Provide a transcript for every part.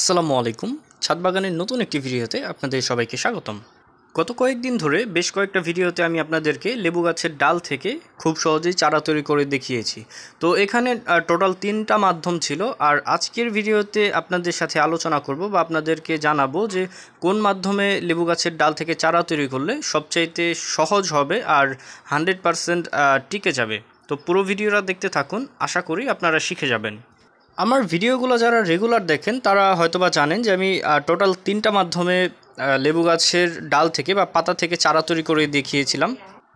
আসসালামু আলাইকুম ছাদ বাগানের নতুন একটি ভিডিওতে আপনাদের সবাইকে স্বাগতম গত কয়েকদিন ধরে বেশ কয়েকটা ভিডিওতে আমি আপনাদেরকে লেবু গাছের ডাল থেকে খুব সহজেই চারা তৈরি করে দেখিয়েছি তো এখানে টোটাল তিনটা মাধ্যম ছিল আর আজকের ভিডিওতে আপনাদের সাথে আলোচনা করব বা আপনাদেরকে জানাবো যে কোন মাধ্যমে লেবু গাছের ডাল থেকে চারা তৈরি করলে সবচাইতে সহজ হবে আর হান্ড্রেড পারসেন্ট টিকে যাবে তো পুরো ভিডিওটা দেখতে থাকুন আশা করি আপনারা শিখে যাবেন আমার ভিডিওগুলো যারা রেগুলার দেখেন তারা হয়তোবা জানেন যে আমি টোটাল তিনটা মাধ্যমে লেবু গাছের ডাল থেকে বা পাতা থেকে চারা তৈরি করে দেখিয়েছিলাম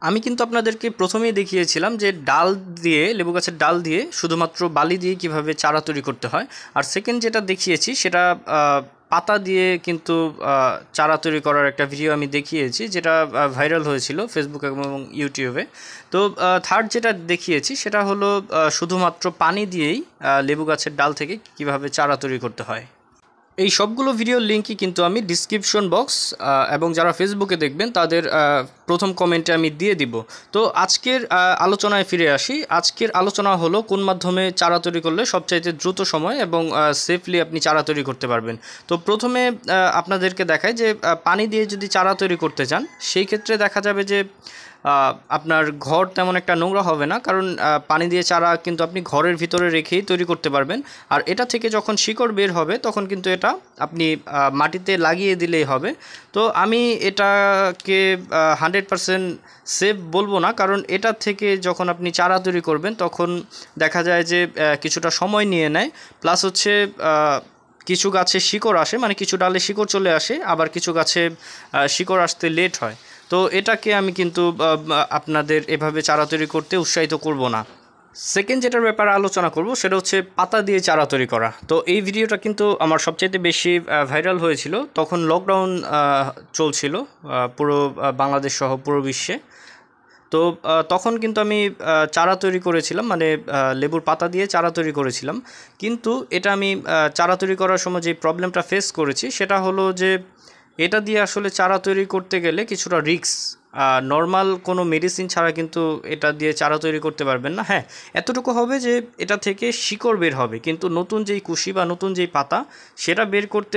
আমি কিন্তু আপনাদেরকে প্রথমেই দেখিয়েছিলাম যে ডাল দিয়ে লেবু গাছের ডাল দিয়ে শুধুমাত্র বালি দিয়ে কিভাবে চারা তৈরি করতে হয় আর সেকেন্ড যেটা দেখিয়েছি সেটা পাতা দিয়ে কিন্তু চারা তৈরি করার একটা ভিডিও আমি দেখিয়েছি যেটা ভাইরাল হয়েছিল ফেসবুক এবং ইউটিউবে তো থার্ড যেটা দেখিয়েছি সেটা হলো শুধুমাত্র পানি দিয়েই লেবু গাছের ডাল থেকে কিভাবে চারা তৈরি করতে হয় এই সবগুলো ভিডিওর লিঙ্কই কিন্তু আমি ডিসক্রিপশন বক্স এবং যারা ফেসবুকে দেখবেন তাদের প্রথম কমেন্টে আমি দিয়ে দিব তো আজকের আলোচনায় ফিরে আসি আজকের আলোচনা হলো কোন মাধ্যমে চারা তৈরি করলে সবচাইতে দ্রুত সময় এবং সেফলি আপনি চারা তৈরি করতে পারবেন তো প্রথমে আপনাদেরকে দেখায় যে পানি দিয়ে যদি চারা তৈরি করতে চান সেই ক্ষেত্রে দেখা যাবে যে আপনার ঘর তেমন একটা নোংরা হবে না কারণ পানি দিয়ে চারা কিন্তু আপনি ঘরের ভিতরে রেখেই তৈরি করতে পারবেন আর এটা থেকে যখন শিকড় বের হবে তখন কিন্তু এটা আপনি মাটিতে লাগিয়ে দিলেই হবে তো আমি এটাকে হান্ড্রেড পারসেন্ট সেফ বলবো না কারণ এটা থেকে যখন আপনি চারা তৈরি করবেন তখন দেখা যায় যে কিছুটা সময় নিয়ে নেয় প্লাস হচ্ছে কিছু গাছে শিকড় আসে মানে কিছু ডালে শিকড় চলে আসে আবার কিছু গাছে শিকড় আসতে লেট হয় তো এটাকে আমি কিন্তু আপনাদের এভাবে চারা তৈরি করতে উৎসাহিত করব না সেকেন্ড যেটার ব্যাপারে আলোচনা করব সেটা হচ্ছে পাতা দিয়ে চারা তৈরি করা তো এই ভিডিওটা কিন্তু আমার সবচাইতে বেশি ভাইরাল হয়েছিল তখন লকডাউন চলছিল পুরো বাংলাদেশ সহ পুরো বিশ্বে তো তখন কিন্তু আমি চারা তৈরি করেছিলাম মানে লেবুর পাতা দিয়ে চারা তৈরি করেছিলাম কিন্তু এটা আমি চারা তৈরি করার সময় যে প্রবলেমটা ফেস করেছি সেটা হলো যে এটা দিয়ে আসলে চারা তৈরি করতে গেলে কিছুটা রিক্স নর্মাল কোনো মেডিসিন ছাড়া কিন্তু এটা দিয়ে চারা তৈরি করতে পারবেন না হ্যাঁ এতটুকু হবে যে এটা থেকে শিকড় বের হবে কিন্তু নতুন যেই কুশি বা নতুন যেই পাতা সেটা বের করতে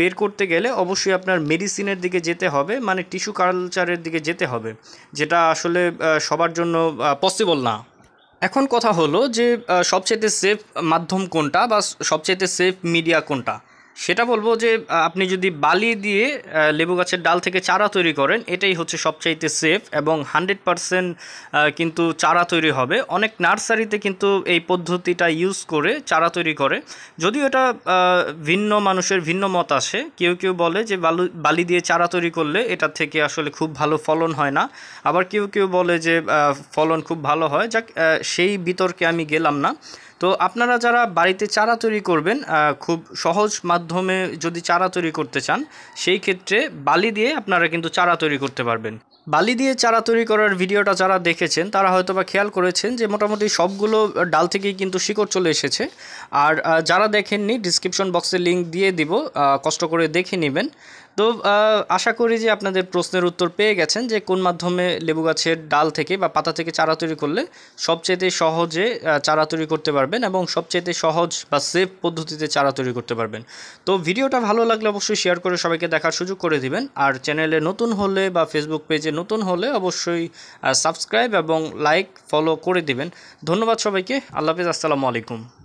বের করতে গেলে অবশ্যই আপনার মেডিসিনের দিকে যেতে হবে মানে টিস্যু কালচারের দিকে যেতে হবে যেটা আসলে সবার জন্য পসিবল না এখন কথা হলো যে সবচেয়ে সেফ মাধ্যম কোনটা বা সবচেয়ে সেফ মিডিয়া কোনটা সেটা বলবো যে আপনি যদি বালি দিয়ে লেবু গাছের ডাল থেকে চারা তৈরি করেন এটাই হচ্ছে সবচাইতে সেফ এবং হান্ড্রেড পারসেন্ট কিন্তু চারা তৈরি হবে অনেক নার্সারিতে কিন্তু এই পদ্ধতিটা ইউজ করে চারা তৈরি করে যদিও এটা ভিন্ন মানুষের ভিন্ন মত আসে কেউ কেউ বলে যে বালু বালি দিয়ে চারা তৈরি করলে এটা থেকে আসলে খুব ভালো ফলন হয় না আবার কেউ কেউ বলে যে ফলন খুব ভালো হয় যাক সেই বিতর্কে আমি গেলাম না তো আপনারা যারা বাড়িতে চারা তৈরি করবেন খুব সহজ মাধ্যমে যদি চারা তৈরি করতে চান সেই ক্ষেত্রে বালি দিয়ে আপনারা কিন্তু চারা তৈরি করতে পারবেন বালি দিয়ে চারা তৈরি করার ভিডিওটা যারা দেখেছেন তারা হয়তো বা খেয়াল করেছেন যে মোটামুটি সবগুলো ডাল থেকেই কিন্তু শিকড় চলে এসেছে আর যারা দেখেননি ডিসক্রিপশন বক্সে লিঙ্ক দিয়ে দিব কষ্ট করে দেখে নেবেন তো আশা করি যে আপনাদের প্রশ্নের উত্তর পেয়ে গেছেন যে কোন মাধ্যমে লেবু গাছের ডাল থেকে বা পাতা থেকে চারা তৈরি করলে সবচেয়ে সহজে চারা তৈরি করতে পারবেন এবং সবচেয়ে সহজ বা সেফ পদ্ধতিতে চারা তৈরি করতে পারবেন তো ভিডিওটা ভালো লাগলে অবশ্যই শেয়ার করে সবাইকে দেখার সুযোগ করে দিবেন আর চ্যানেলে নতুন হলে বা ফেসবুক পেজে নতুন হলে অবশ্যই সাবস্ক্রাইব এবং লাইক ফলো করে দিবেন ধন্যবাদ সবাইকে আল্লাহ হাফিজ আসসালামু আলাইকুম